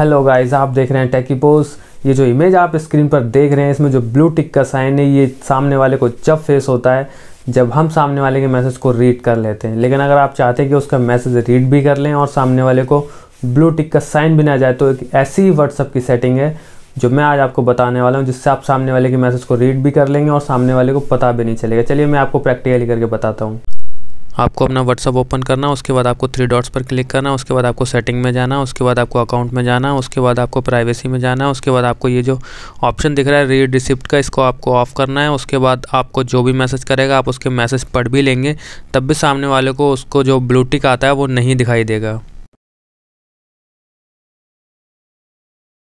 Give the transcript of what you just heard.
hello guys आप देख रहे हैं टेकीपोस ये जो इमेज आप स्क्रीन पर देख रहे हैं इसमें जो ब्लू टिक का साइन है ये सामने वाले को जब फेस होता है जब हम सामने वाले के मैसेज को रीड कर लेते हैं लेकिन अगर आप चाहते हैं कि उसका मैसेज रीड भी कर लें और सामने वाले को ब्लू टिक का साइन भी ना जाए तो एक ऐसी व्हाट्सअप की सेटिंग है जो मैं आज आपको बताने वाला हूँ जिससे आप सामने वाले के मैसेज को रीड भी कर लेंगे और सामने वाले को पता भी नहीं चलेगा चलिए मैं आपको प्रैक्टिकली करके बताता हूँ आपको अपना व्हाट्सअप ओपन करना उसके बाद आपको थ्री डॉट्स पर क्लिक करना उसके बाद आपको सेटिंग में जाना उसके बाद आपको अकाउंट में जाना उसके बाद आपको प्राइवेसी में जाना है उसके बाद आपको ये जो ऑप्शन दिख रहा है रीड रिसिप्ट का इसको आपको ऑफ करना है उसके बाद आपको जो भी मैसेज करेगा आप उसके मैसेज पढ़ भी लेंगे तब भी सामने वाले को उसको जो ब्लूटिक आता है वो नहीं दिखाई देगा